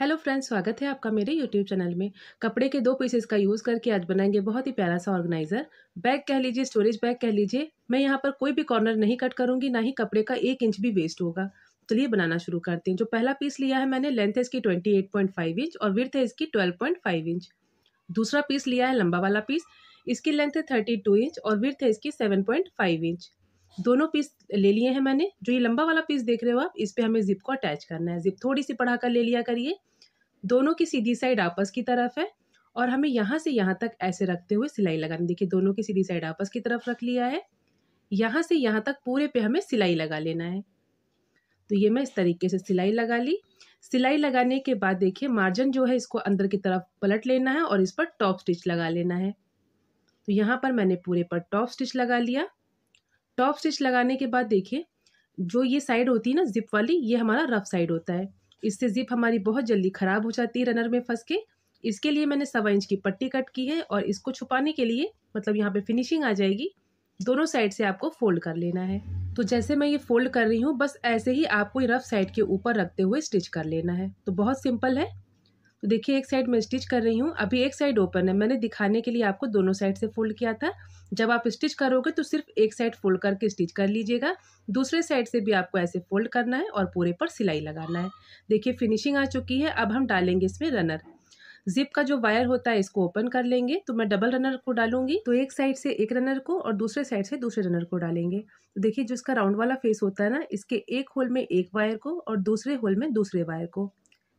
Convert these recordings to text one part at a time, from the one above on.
hello friends स्वागत है आपका मेरे यूट्यूब चैनल में कपड़े के दो पीसेस का यूज़ करके आज बनाएंगे बहुत ही प्यारा सा ऑर्गेनाइज़र बैग कह लीजिए स्टोरेज बैग कह लीजिए मैं यहाँ पर कोई भी कॉर्नर नहीं कट करूँगी ना ही कपड़े का एक इंच भी वेस्ट होगा चलिए बनाना शुरू करते हैं जो पहला पीस लिया है मैंने लेंथ है इसकी twenty eight point five inch और विर्थ है इसकी ट्वेल्व पॉइंट फाइव इंच दूसरा पीस लिया है लंबा वाला पीस इसकी लेंथ है थर्टी टू इंच और विर्थ है इसकी सेवन पॉइंट फाइव इंच दोनों पीस ले लिए हैं मैंने जो ये लंबा वाला पीस देख रहे हो आप इस पर हमें ज़िप को अटैच करना है ज़िप थोड़ी सी पढ़ा कर ले लिया करिए दोनों की सीधी साइड आपस की तरफ है और हमें यहाँ से यहाँ तक ऐसे रखते हुए सिलाई लगानी देखिए दोनों की सीधी साइड आपस की तरफ रख लिया है यहाँ से यहाँ तक पूरे पे हमें सिलाई लगा लेना है तो ये मैं इस तरीके से सिलाई लगा ली सिलाई लगाने के बाद देखिए मार्जिन जो है इसको अंदर की तरफ पलट लेना है और इस पर टॉप स्टिच लगा लेना है तो यहाँ पर मैंने पूरे पर टॉप स्टिच लगा लिया टॉप स्टिच लगाने के बाद देखिए जो ये साइड होती है ना जिप वाली ये हमारा रफ साइड होता है इससे जिप हमारी बहुत जल्दी ख़राब हो जाती है रनर में फंस के इसके लिए मैंने सवा इंच की पट्टी कट की है और इसको छुपाने के लिए मतलब यहाँ पे फिनिशिंग आ जाएगी दोनों साइड से आपको फोल्ड कर लेना है तो जैसे मैं ये फोल्ड कर रही हूँ बस ऐसे ही आपको रफ साइड के ऊपर रखते हुए स्टिच कर लेना है तो बहुत सिंपल है तो देखिए एक साइड मैं स्टिच कर रही हूँ अभी एक साइड ओपन है मैंने दिखाने के लिए आपको दोनों साइड से फोल्ड किया था जब आप स्टिच करोगे तो सिर्फ एक साइड फोल्ड करके स्टिच कर लीजिएगा दूसरे साइड से भी आपको ऐसे फोल्ड करना है और पूरे पर सिलाई लगाना है देखिए फिनिशिंग आ चुकी है अब हम डालेंगे इसमें रनर जिप का जो वायर होता है इसको ओपन कर लेंगे तो मैं डबल रनर को डालूंगी तो एक साइड से एक रनर को और दूसरे साइड से दूसरे रनर को डालेंगे तो देखिए जो इसका राउंड वाला फेस होता है ना इसके एक होल में एक वायर को और दूसरे होल में दूसरे वायर को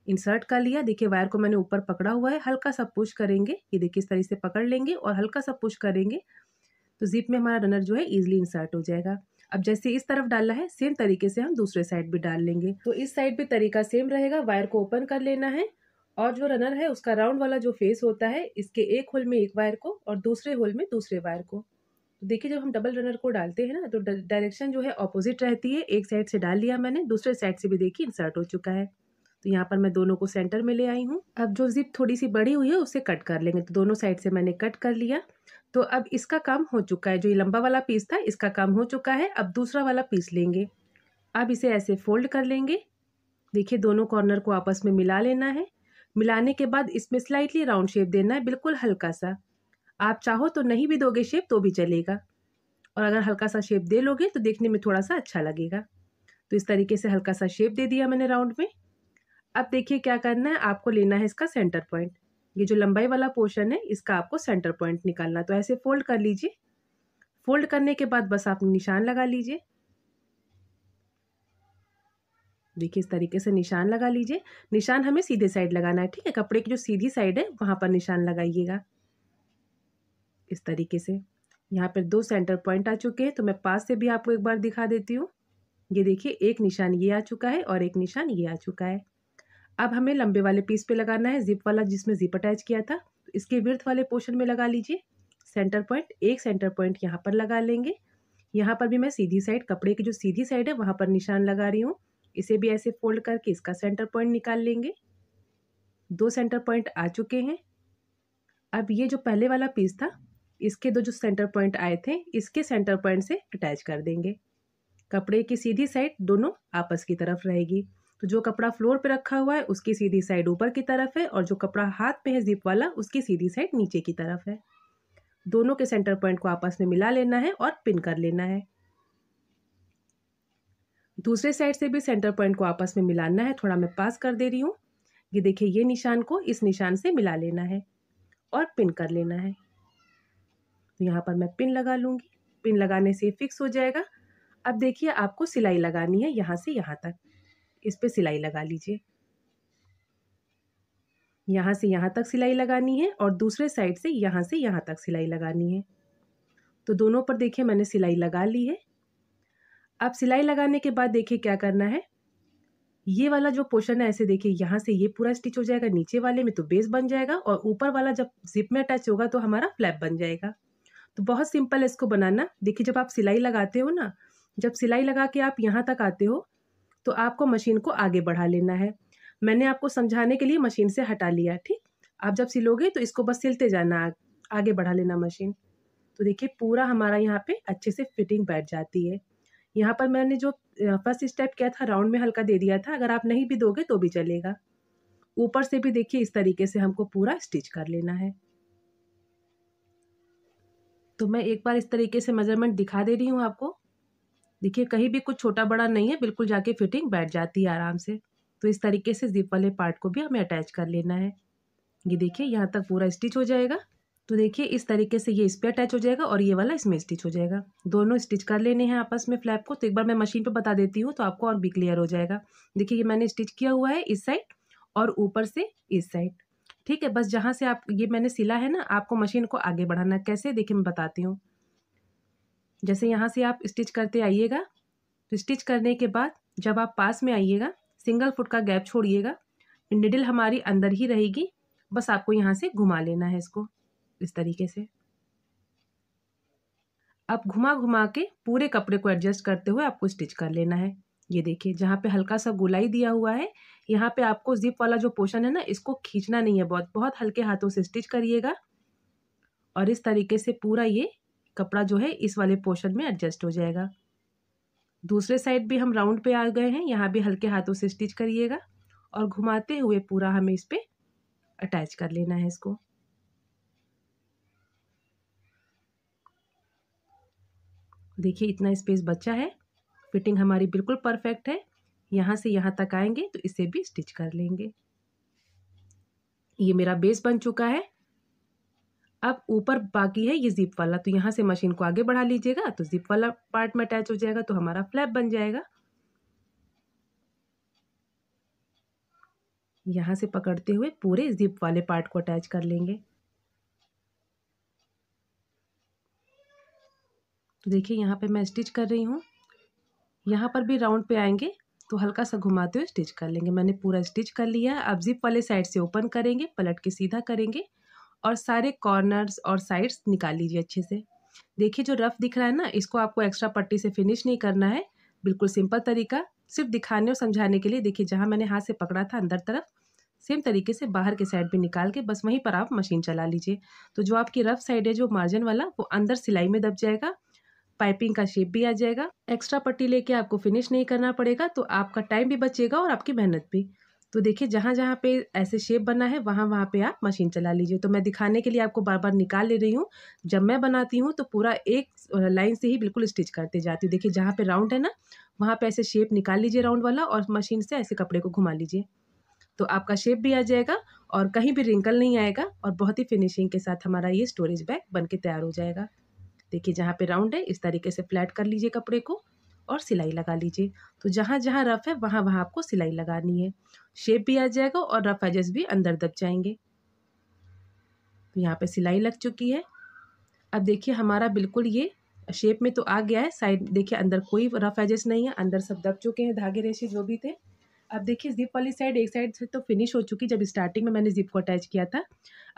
इंसर्ट कर लिया देखिए वायर को मैंने ऊपर पकड़ा हुआ है हल्का सा पुश करेंगे ये देखिए इस तरीके से पकड़ लेंगे और हल्का सा पुश करेंगे तो जीप में हमारा रनर जो है ईजिली इंसर्ट हो जाएगा अब जैसे इस तरफ डालना है सेम तरीके से हम दूसरे साइड भी डाल लेंगे तो इस साइड भी तरीका सेम रहेगा वायर को ओपन कर लेना है और जो रनर है उसका राउंड वाला जो फेस होता है इसके एक होल में एक वायर को और दूसरे होल में दूसरे वायर को तो देखिए जब हम डबल रनर को डालते हैं ना तो डायरेक्शन जो है ऑपोजिट रहती है एक साइड से डाल लिया मैंने दूसरे साइड से भी देखिए इंसर्ट हो चुका है तो यहाँ पर मैं दोनों को सेंटर में ले आई हूँ अब जो ज़िप थोड़ी सी बड़ी हुई है उसे कट कर लेंगे तो दोनों साइड से मैंने कट कर लिया तो अब इसका काम हो चुका है जो ये लंबा वाला पीस था इसका काम हो चुका है अब दूसरा वाला पीस लेंगे अब इसे ऐसे फोल्ड कर लेंगे देखिए दोनों कॉर्नर को आपस में मिला लेना है मिलाने के बाद इसमें स्लाइटली राउंड शेप देना है बिल्कुल हल्का सा आप चाहो तो नहीं भी दोगे शेप तो भी चलेगा और अगर हल्का सा शेप दे लोगे तो देखने में थोड़ा सा अच्छा लगेगा तो इस तरीके से हल्का सा शेप दे दिया मैंने राउंड में अब देखिए क्या करना है आपको लेना है इसका सेंटर पॉइंट ये जो लंबाई वाला पोर्शन है इसका आपको सेंटर पॉइंट निकालना तो ऐसे फोल्ड कर लीजिए फोल्ड करने के बाद बस आप निशान लगा लीजिए देखिए इस तरीके से निशान लगा लीजिए निशान हमें सीधे साइड लगाना है ठीक है कपड़े की जो सीधी साइड है वहाँ पर निशान लगाइएगा इस तरीके से यहाँ पर दो सेंटर पॉइंट आ चुके हैं तो मैं पास से भी आपको एक बार दिखा देती हूँ ये देखिए एक निशान ये आ चुका है और एक निशान ये आ चुका है अब हमें लंबे वाले पीस पे लगाना है जिप वाला जिसमें जिप अटैच किया था इसके विर्थ वाले पोर्शन में लगा लीजिए सेंटर पॉइंट एक सेंटर पॉइंट यहाँ पर लगा लेंगे यहाँ पर भी मैं सीधी साइड कपड़े की जो सीधी साइड है वहाँ पर निशान लगा रही हूँ इसे भी ऐसे फोल्ड करके इसका सेंटर पॉइंट निकाल लेंगे दो सेंटर पॉइंट आ चुके हैं अब ये जो पहले वाला पीस था इसके दो जो सेंटर पॉइंट आए थे इसके सेंटर पॉइंट से अटैच कर देंगे कपड़े की सीधी साइड दोनों आपस की तरफ रहेगी तो जो कपड़ा फ्लोर पे रखा हुआ है उसकी सीधी साइड ऊपर की तरफ है और जो कपड़ा हाथ पे है जिप वाला उसकी सीधी साइड नीचे की तरफ है दोनों के सेंटर पॉइंट को आपस में मिला लेना है और पिन कर लेना है दूसरे साइड से भी सेंटर पॉइंट को आपस में मिलाना है थोड़ा मैं पास कर दे रही हूँ ये देखिए ये निशान को इस निशान से मिला लेना है और पिन कर लेना है तो यहाँ पर मैं पिन लगा लूँगी पिन लगाने से फिक्स हो जाएगा अब देखिए आपको सिलाई लगानी है यहाँ से यहाँ तक इस पर सिलाई लगा लीजिए यहाँ से यहाँ तक सिलाई लगानी है और दूसरे साइड से यहाँ से यहाँ तक सिलाई लगानी है तो दोनों पर देखिए मैंने सिलाई लगा ली है अब सिलाई लगाने के बाद देखिए क्या करना है ये वाला जो पोर्शन है ऐसे देखिए यहाँ से ये पूरा स्टिच हो जाएगा नीचे वाले में तो बेस बन जाएगा और ऊपर वाला जब जिप में अटैच होगा तो हमारा फ्लैप बन जाएगा तो बहुत सिंपल है इसको बनाना देखिए जब आप सिलाई लगाते हो ना जब सिलाई लगा के आप यहाँ तक आते हो तो आपको मशीन को आगे बढ़ा लेना है मैंने आपको समझाने के लिए मशीन से हटा लिया ठीक आप जब सिलोगे तो इसको बस सिलते जाना आगे बढ़ा लेना मशीन तो देखिए पूरा हमारा यहाँ पे अच्छे से फिटिंग बैठ जाती है यहाँ पर मैंने जो फर्स्ट स्टेप किया था राउंड में हल्का दे दिया था अगर आप नहीं भी दोगे तो भी चलेगा ऊपर से भी देखिए इस तरीके से हमको पूरा स्टिच कर लेना है तो मैं एक बार इस तरीके से मेजरमेंट दिखा दे रही हूँ आपको देखिए कहीं भी कुछ छोटा बड़ा नहीं है बिल्कुल जाके फिटिंग बैठ जाती है आराम से तो इस तरीके से जिप वाले पार्ट को भी हमें अटैच कर लेना है ये देखिए यहाँ तक पूरा स्टिच हो जाएगा तो देखिए इस तरीके से ये इस पर अटैच हो जाएगा और ये वाला इसमें स्टिच हो जाएगा दोनों स्टिच कर लेने हैं आपस में फ्लैप को तो एक बार मैं मशीन पर बता देती हूँ तो आपको और भी क्लियर हो जाएगा देखिए ये मैंने स्टिच किया हुआ है इस साइड और ऊपर से इस साइड ठीक है बस जहाँ से आप ये मैंने सिला है ना आपको मशीन को आगे बढ़ाना कैसे देखिए मैं बताती हूँ जैसे यहाँ से आप स्टिच करते आइएगा तो स्टिच करने के बाद जब आप पास में आइएगा सिंगल फुट का गैप छोड़िएगा निडिल हमारी अंदर ही रहेगी बस आपको यहाँ से घुमा लेना है इसको इस तरीके से अब घुमा घुमा के पूरे कपड़े को एडजस्ट करते हुए आपको स्टिच कर लेना है ये देखिए जहाँ पे हल्का सा गुलाई दिया हुआ है यहाँ पे आपको जिप वाला जो पोर्शन है ना इसको खींचना नहीं है बहुत बहुत हल्के हाथों से स्टिच करिएगा और इस तरीके से पूरा ये कपड़ा जो है इस वाले पोर्शन में एडजस्ट हो जाएगा दूसरे साइड भी हम राउंड पे आ गए हैं यहाँ भी हल्के हाथों से स्टिच करिएगा और घुमाते हुए पूरा हमें इस पर अटैच कर लेना है इसको देखिए इतना स्पेस बचा है फिटिंग हमारी बिल्कुल परफेक्ट है यहाँ से यहाँ तक आएंगे तो इसे भी स्टिच कर लेंगे ये मेरा बेस बन चुका है अब ऊपर बाकी है ये जिप वाला तो यहाँ से मशीन को आगे बढ़ा लीजिएगा तो जिप वाला पार्ट में अटैच हो जाएगा तो हमारा फ्लैप बन जाएगा यहाँ से पकड़ते हुए पूरे जिप वाले पार्ट को अटैच कर लेंगे तो देखिए यहाँ पे मैं स्टिच कर रही हूँ यहाँ पर भी राउंड पे आएंगे तो हल्का सा घुमाते हुए स्टिच कर लेंगे मैंने पूरा स्टिच कर लिया अब जिप वाले साइड से ओपन करेंगे पलट के सीधा करेंगे और सारे कॉर्नर्स और साइड्स निकाल लीजिए अच्छे से देखिए जो रफ दिख रहा है ना इसको आपको एक्स्ट्रा पट्टी से फिनिश नहीं करना है बिल्कुल सिंपल तरीका सिर्फ दिखाने और समझाने के लिए देखिए जहाँ मैंने हाथ से पकड़ा था अंदर तरफ सेम तरीके से बाहर के साइड भी निकाल के बस वहीं पर आप मशीन चला लीजिए तो जो आपकी रफ साइड है जो मार्जिन वाला वो अंदर सिलाई में दब जाएगा पाइपिंग का शेप भी आ जाएगा एक्स्ट्रा पट्टी लेके आपको फिनिश नहीं करना पड़ेगा तो आपका टाइम भी बचेगा और आपकी मेहनत भी तो देखिए जहाँ जहाँ पे ऐसे शेप बना है वहाँ वहाँ पे आप मशीन चला लीजिए तो मैं दिखाने के लिए आपको बार बार निकाल ले रही हूँ जब मैं बनाती हूँ तो पूरा एक लाइन से ही बिल्कुल स्टिच करते जाती हूँ देखिए जहाँ पे राउंड है ना वहाँ पे ऐसे शेप निकाल लीजिए राउंड वाला और मशीन से ऐसे कपड़े को घुमा लीजिए तो आपका शेप भी आ जाएगा और कहीं भी रिंकल नहीं आएगा और बहुत ही फिनिशिंग के साथ हमारा ये स्टोरेज बैग बन के तैयार हो जाएगा देखिए जहाँ पर राउंड है इस तरीके से फ्लैट कर लीजिए कपड़े को और सिलाई लगा लीजिए तो जहाँ जहाँ रफ़ है वहाँ वहाँ आपको सिलाई लगानी है शेप भी आ जाएगा और रफ़ एजेस भी अंदर दब जाएंगे तो यहाँ पे सिलाई लग चुकी है अब देखिए हमारा बिल्कुल ये शेप में तो आ गया है साइड देखिए अंदर कोई रफ़ एजेस नहीं है अंदर सब दब चुके हैं धागे रेशे जो भी थे अब देखिए जिप वाली साइड एक साइड से तो फिनिश हो चुकी जब स्टार्टिंग में मैंने जिप को अटैच किया था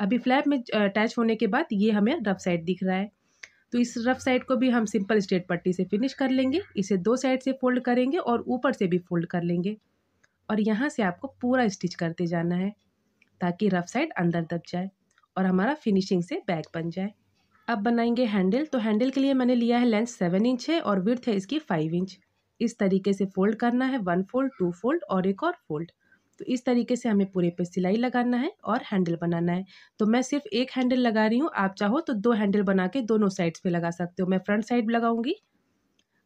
अभी फ्लैप में अटैच होने के बाद ये हमें रफ साइड दिख रहा है तो इस रफ साइड को भी हम सिंपल स्ट्रेट पट्टी से फिनिश कर लेंगे इसे दो साइड से फोल्ड करेंगे और ऊपर से भी फोल्ड कर लेंगे और यहाँ से आपको पूरा स्टिच करते जाना है ताकि रफ साइड अंदर दब जाए और हमारा फिनिशिंग से बैग बन जाए अब बनाएंगे हैंडल तो हैंडल के लिए मैंने लिया है लेंथ सेवन इंच है और विर्थ है इसकी फाइव इंच इस तरीके से फोल्ड करना है वन फोल्ड टू फोल्ड और एक और फोल्ड तो इस तरीके से हमें पूरे पे सिलाई लगाना है और हैंडल बनाना है तो मैं सिर्फ एक हैंडल लगा रही हूँ आप चाहो तो दो हैंडल बना के दोनों साइड्स पे लगा सकते हो मैं फ्रंट साइड लगाऊंगी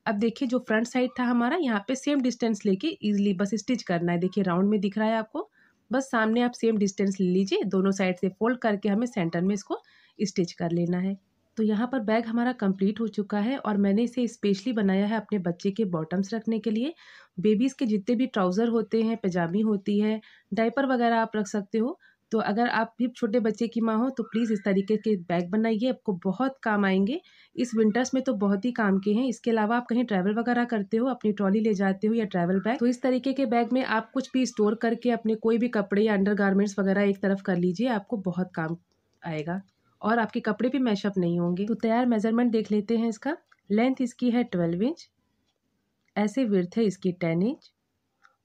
अब देखिए जो फ्रंट साइड था हमारा यहाँ पे सेम डिस्टेंस लेके इजीली बस स्टिच करना है देखिए राउंड में दिख रहा है आपको बस सामने आप सेम डिस्टेंस ले लीजिए दोनों साइड से फोल्ड करके हमें सेंटर में इसको स्टिच कर लेना है तो यहाँ पर बैग हमारा कंप्लीट हो चुका है और मैंने इसे स्पेशली बनाया है अपने बच्चे के बॉटम्स रखने के लिए बेबीज़ के जितने भी ट्राउज़र होते हैं पजामी होती है डायपर वगैरह आप रख सकते हो तो अगर आप भी छोटे बच्चे की माँ हो तो प्लीज़ इस तरीके के बैग बनाइए आपको बहुत काम आएंगे इस विंटर्स में तो बहुत ही काम के हैं इसके अलावा आप कहीं ट्रैवल वगैरह करते हो अपनी ट्रॉली ले जाते हो या ट्रैवल बैग तो इस तरीके के बैग में आप कुछ भी स्टोर करके अपने कोई भी कपड़े या अंडर वगैरह एक तरफ कर लीजिए आपको बहुत काम आएगा और आपके कपड़े भी मैशअप नहीं होंगे तो तैयार मेज़रमेंट देख लेते हैं इसका लेंथ इसकी है ट्वेल्व इंच ऐसे विर्थ है इसकी टेन इंच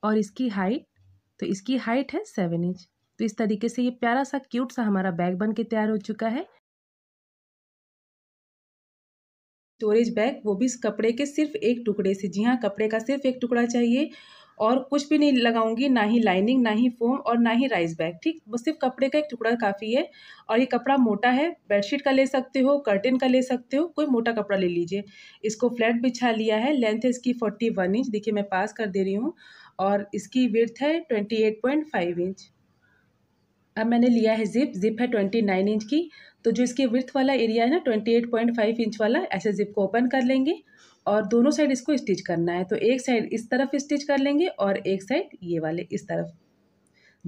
और इसकी हाइट तो इसकी हाइट है सेवन इंच तो इस तरीके से ये प्यारा सा क्यूट सा हमारा बैग बन के तैयार हो चुका है स्टोरेज बैग वो भी इस कपड़े के सिर्फ एक टुकड़े से जी हाँ कपड़े का सिर्फ एक टुकड़ा चाहिए और कुछ भी नहीं लगाऊंगी ना ही लाइनिंग ना ही फोम और ना ही राइस बैग ठीक बस सिर्फ कपड़े का एक टुकड़ा काफ़ी है और ये कपड़ा मोटा है बेडशीट का ले सकते हो कर्टन का ले सकते हो कोई मोटा कपड़ा ले लीजिए इसको फ्लैट बिछा लिया है लेंथ है इसकी फोर्टी वन इंच देखिए मैं पास कर दे रही हूँ और इसकी विर्थ है twenty eight point five inch अब मैंने लिया है जिप जिप है ट्वेंटी नाइन इंच की तो जो इसके विर्थ वाला एरिया है ना twenty eight point five inch वाला ऐसे जिप को ओपन कर लेंगे और दोनों साइड इसको स्टिच करना है तो एक साइड इस तरफ स्टिच कर लेंगे और एक साइड ये वाले इस तरफ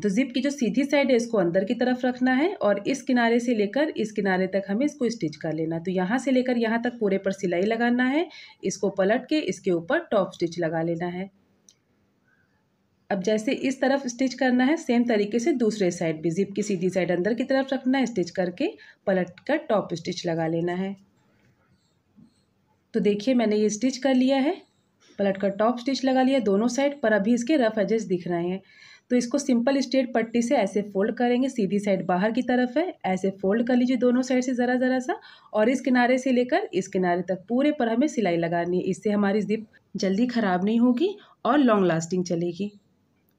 तो जिप की जो सीधी साइड है इसको अंदर की तरफ रखना है और इस किनारे से लेकर इस किनारे तक हमें इसको स्टिच कर लेना तो यहाँ से लेकर यहाँ तक पूरे पर सिलाई लगाना है इसको पलट के इसके ऊपर टॉप स्टिच लगा लेना है अब जैसे इस तरफ स्टिच करना है सेम तरीके से दूसरे साइड भी जिप की सीधी साइड अंदर की तरफ रखना है स्टिच करके पलट कर टॉप स्टिच लगा लेना है तो देखिए मैंने ये स्टिच कर लिया है पलट कर टॉप स्टिच लगा लिया दोनों साइड पर अभी इसके रफ एजेस दिख रहे हैं तो इसको सिंपल स्ट्रेट पट्टी से ऐसे फोल्ड करेंगे सीधी साइड बाहर की तरफ है ऐसे फोल्ड कर लीजिए दोनों साइड से ज़रा ज़रा सा और इस किनारे से लेकर इस किनारे तक पूरे पर हमें सिलाई लगानी है इससे हमारी जिप जल्दी ख़राब नहीं होगी और लॉन्ग लास्टिंग चलेगी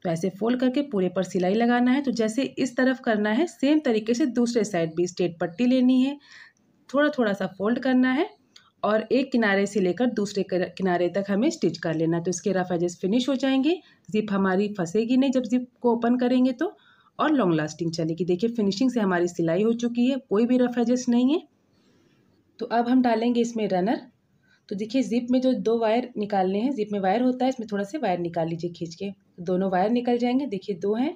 तो ऐसे फोल्ड करके पूरे पर सिलाई लगाना है तो जैसे इस तरफ करना है सेम तरीके से दूसरे साइड भी स्ट्रेट पट्टी लेनी है थोड़ा थोड़ा सा फोल्ड करना है और एक किनारे से लेकर दूसरे किनारे तक हमें स्टिच कर लेना तो इसके रफ एजेस फिनिश हो जाएंगे ज़िप हमारी फंसेगी नहीं जब ज़िप को ओपन करेंगे तो और लॉन्ग लास्टिंग चलेगी देखिए फिनिशिंग से हमारी सिलाई हो चुकी है कोई भी रफ एजेस नहीं है तो अब हम डालेंगे इसमें रनर तो देखिए ज़िप में जो दो वायर निकालने हैं ज़िप में वायर होता है इसमें थोड़ा सा वायर निकाल लीजिए खींच के दोनों वायर निकल जाएंगे देखिए दो हैं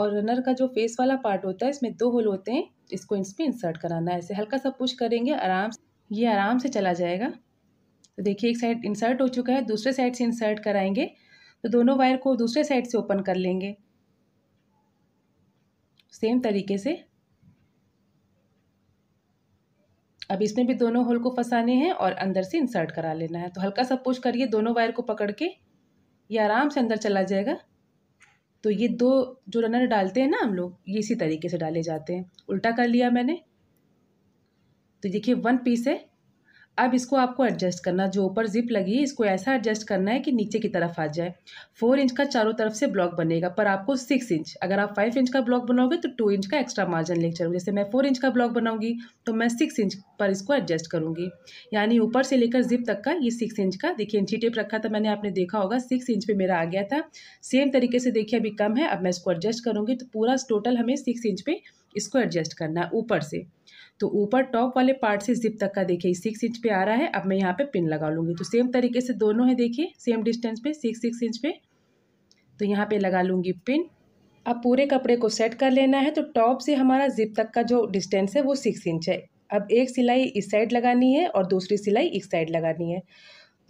और रनर का जो फेस वाला पार्ट होता है इसमें दो होल होते हैं इसको इसमें इंसर्ट कराना है ऐसे हल्का सा पुश करेंगे आराम से ये आराम से चला जाएगा तो देखिए एक साइड इंसर्ट हो चुका है दूसरे साइड से इंसर्ट कराएंगे तो दोनों वायर को दूसरे साइड से ओपन कर लेंगे सेम तरीके से अब इसमें भी दोनों होल को फंसाने हैं और अंदर से इंसर्ट करा लेना है तो हल्का सा पुश करिए दोनों वायर को पकड़ के ये आराम से अंदर चला जाएगा तो ये दो जो रनर डालते हैं ना हम लोग ये इसी तरीके से डाले जाते हैं उल्टा कर लिया मैंने तो देखिए वन पीस है अब इसको आपको एडजस्ट करना जो ऊपर जिप लगी है इसको ऐसा एडजस्ट करना है कि नीचे की तरफ आ जाए फोर इंच का चारों तरफ से ब्लॉक बनेगा पर आपको सिक्स इंच अगर आप फाइव इंच का ब्लॉक बनाओगे तो टू इंच का एक्स्ट्रा मार्जिन लेकर चलूँगी जैसे मैं फोर इंच का ब्लॉक बनाऊंगी तो मैं सिक्स इंच पर इसको एडजस्ट करूँगी यानी ऊपर से लेकर जिप तक का ये सिक्स इंच का देखिए इंची टेप रखा था मैंने आपने देखा होगा सिक्स इंच पर मेरा आ गया था सेम तरीके से देखिए अभी कम है अब मैं इसको एडजस्ट करूँगी तो पूरा टोटल हमें सिक्स इंच पर इसको एडजस्ट करना है ऊपर से तो ऊपर टॉप वाले पार्ट से जिप तक का देखिए सिक्स इंच पे आ रहा है अब मैं यहाँ पे पिन लगा लूँगी तो सेम तरीके से दोनों है देखिए सेम डिस्टेंस पे सिक्स सिक्स इंच पे तो यहाँ पे लगा लूँगी पिन अब पूरे कपड़े को सेट कर लेना है तो टॉप से हमारा जिप तक का जो डिस्टेंस है वो सिक्स इंच है अब एक सिलाई इस साइड लगानी है और दूसरी सिलाई इस साइड लगानी है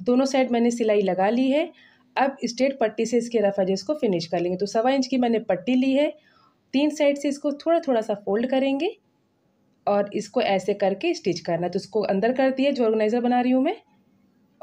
दोनों साइड मैंने सिलाई लगा ली है अब स्ट्रेट पट्टी से इसके रफ एजेस को फिनिश कर लेंगे तो सवा इंच की मैंने पट्टी ली है तीन साइड से इसको थोड़ा थोड़ा सा फोल्ड करेंगे और इसको ऐसे करके स्टिच करना तो उसको अंदर कर दिया जो ऑर्गेनाइज़र बना रही हूँ मैं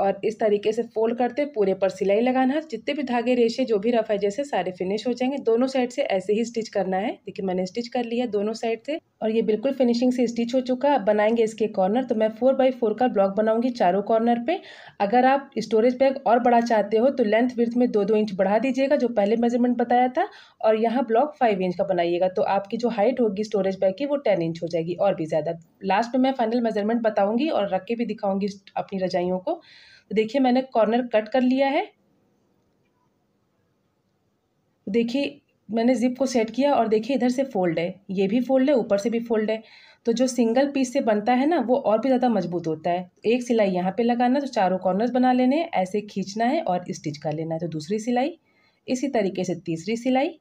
और इस तरीके से फोल्ड करते पूरे पर सिलाई लगाना है जितने भी धागे रेशे जो भी रफ है जैसे सारे फिनिश हो जाएंगे दोनों साइड से ऐसे ही स्टिच करना है देखिए मैंने स्टिच कर लिया दोनों साइड से और ये बिल्कुल फिनिशिंग से स्टिच हो चुका है अब बनाएंगे इसके कॉर्नर तो मैं फोर बाई फोर का ब्लॉक बनाऊंगी चारों कॉर्नर पे अगर आप स्टोरेज बैग और बड़ा चाहते हो तो लेंथ विर्थ में दो दो इंच बढ़ा दीजिएगा जो पहले मेजरमेंट बताया था और यहाँ ब्लॉक फाइव इंच का बनाइएगा तो आपकी जो हाइट होगी स्टोरेज बैग की वो टेन इंच हो जाएगी और भी ज़्यादा लास्ट में मैं फाइनल मेजरमेंट बताऊँगी और रख के भी दिखाऊँगी अपनी रजाइयों को देखिए मैंने कॉर्नर कट कर लिया है देखिए मैंने जिप को सेट किया और देखिए इधर से फोल्ड है ये भी फोल्ड है ऊपर से भी फोल्ड है तो जो सिंगल पीस से बनता है ना वो और भी ज़्यादा मजबूत होता है एक सिलाई यहाँ पे लगाना तो चारों कॉर्नर्स बना लेने हैं ऐसे खींचना है और स्टिच कर लेना है तो दूसरी सिलाई इसी तरीके से तीसरी सिलाई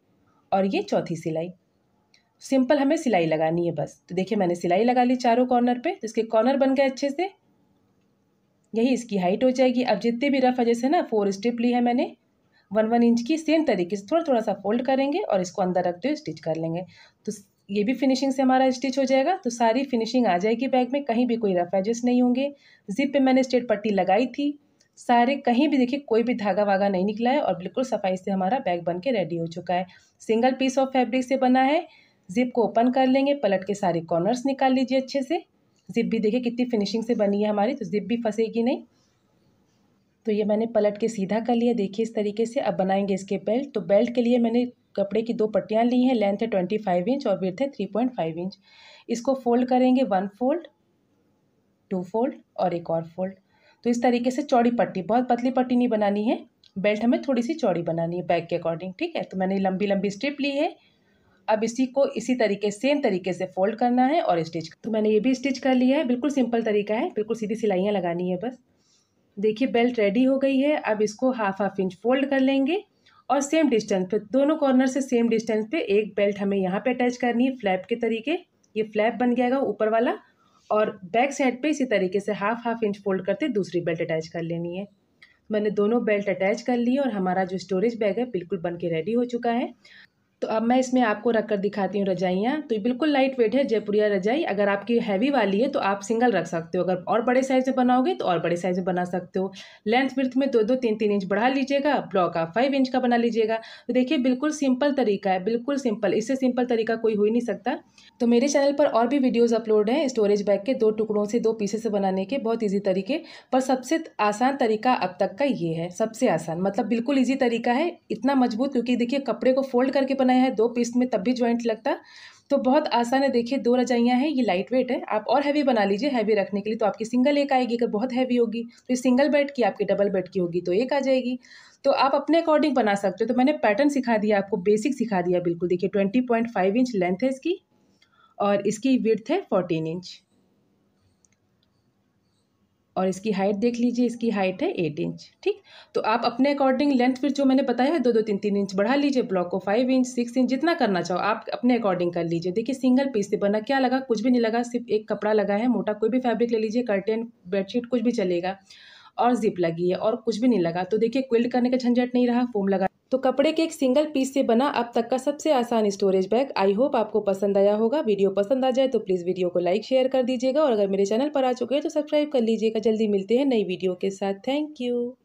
और ये चौथी सिलाई सिंपल हमें सिलाई लगानी है बस तो देखिए मैंने सिलाई लगा ली चारों कॉर्नर तो इसके कॉर्नर बन गए अच्छे से यही इसकी हाइट हो जाएगी अब जितने भी रफ है जैसे ना फोर स्टिप ली है मैंने वन वन इंच की सेम तरीके से थोड़ा थोड़ा सा फोल्ड करेंगे और इसको अंदर रखते हुए स्टिच कर लेंगे तो ये भी फिनिशिंग से हमारा स्टिच हो जाएगा तो सारी फिनिशिंग आ जाएगी बैग में कहीं भी कोई रफ एजेस नहीं होंगे जिप पे मैंने स्ट्रेट पट्टी लगाई थी सारे कहीं भी देखिए कोई भी धागा वागा नहीं निकला है और बिल्कुल सफाई से हमारा बैग बन के रेडी हो चुका है सिंगल पीस ऑफ फैब्रिक से बना है जिप को ओपन कर लेंगे पलट के सारे कॉर्नर्स निकाल लीजिए अच्छे से ज़िप भी देखिए कितनी फिनिशिंग से बनी है हमारी तो ज़िप भी फंसेगी नहीं तो ये मैंने पलट के सीधा कर लिया देखिए इस तरीके से अब बनाएंगे इसके बेल्ट तो बेल्ट के लिए मैंने कपड़े की दो पट्टियाँ ली हैं लेंथ है ट्वेंटी फाइव इंच और विर्थ है थ्री पॉइंट फाइव इंच इसको फोल्ड करेंगे वन फोल्ड टू फोल्ड और एक और फोल्ड तो इस तरीके से चौड़ी पट्टी बहुत पतली पट्टी नहीं बनानी है बेल्ट हमें थोड़ी सी चौड़ी बनानी है बैक के अकॉर्डिंग ठीक है तो मैंने लंबी लंबी स्ट्रिप ली है अब इसी को इसी तरीके सेम तरीके से फोल्ड करना है और स्टिच तो मैंने ये भी स्टिच कर लिया है बिल्कुल सिंपल तरीका है बिल्कुल सीधी सिलाइयाँ लगानी है बस देखिए बेल्ट रेडी हो गई है अब इसको हाफ हाफ इंच फोल्ड कर लेंगे और सेम डिस्टेंस पे दोनों कॉर्नर से सेम डिस्टेंस पे एक बेल्ट हमें यहाँ पे अटैच करनी है फ्लैप के तरीके ये फ्लैप बन गया ऊपर वाला और बैक साइड पे इसी तरीके से हाफ हाफ इंच फोल्ड करते दूसरी बेल्ट अटैच कर लेनी है मैंने दोनों बेल्ट अटैच कर ली और हमारा जो स्टोरेज बैग है बिल्कुल बन के रेडी हो चुका है तो अब मैं इसमें आपको रख कर दिखाती हूँ रजाइयाँ तो ये बिल्कुल लाइट वेट है जयपुरिया रजाई अगर आपकी हैवी वाली है तो आप सिंगल रख सकते हो अगर और बड़े साइज़ में बनाओगे तो और बड़े साइज़ में बना सकते हो लेंथ ब्रथ में दो दो तीन तीन इंच बढ़ा लीजिएगा ब्लॉक आप फाइव इंच का बना लीजिएगा तो देखिए बिल्कुल सिंपल तरीका है बिल्कुल सिंपल इससे सिंपल तरीका कोई हो ही नहीं सकता तो मेरे चैनल पर और भी वीडियोज़ अपलोड हैं स्टोरेज बैग के दो टुकड़ों से दो पीसे से बनाने के बहुत ईजी तरीके पर सबसे आसान तरीका अब तक का ये है सबसे आसान मतलब बिल्कुल ईजी तरीका है इतना मजबूत क्योंकि देखिए कपड़े को फोल्ड करके बना बनाया है दो पीस में तब भी ज्वाइंट लगता तो बहुत आसान है देखिए दो रजाइयाँ हैं ये लाइट वेट है आप और हैवी बना लीजिए हैवी रखने के लिए तो आपकी सिंगल एक आएगी अगर बहुत हैवी होगी तो ये सिंगल बेड की आपकी डबल बेड की होगी तो एक आ जाएगी तो आप अपने अकॉर्डिंग बना सकते हो तो मैंने पैटर्न सिखा दिया आपको बेसिक सिखा दिया बिल्कुल देखिए twenty point five inch length है इसकी और इसकी विर्थ है फोर्टीन इंच और इसकी हाइट देख लीजिए इसकी हाइट है एट इंच ठीक तो आप अपने अकॉर्डिंग लेंथ फिर जो मैंने बताया है दो दो तीन तीन इंच बढ़ा लीजिए ब्लॉक को फाइव इंच सिक्स इंच जितना करना चाहो आप अपने अकॉर्डिंग कर लीजिए देखिए सिंगल पीस से बना क्या लगा कुछ भी नहीं लगा सिर्फ एक कपड़ा लगा है मोटा कोई भी फैब्रिक ले लीजिए कर्टेन बेडशीट कुछ भी चलेगा और जिप लगी है और कुछ भी नहीं लगा तो देखिए क्विल्ट करने का झंझट नहीं रहा फोम लगा तो कपड़े के एक सिंगल पीस से बना अब तक का सबसे आसान स्टोरेज बैग आई होप आपको पसंद आया होगा वीडियो पसंद आ जाए तो प्लीज़ वीडियो को लाइक शेयर कर दीजिएगा और अगर मेरे चैनल पर आ चुके हैं तो सब्सक्राइब कर लीजिएगा जल्दी मिलते हैं नई वीडियो के साथ थैंक यू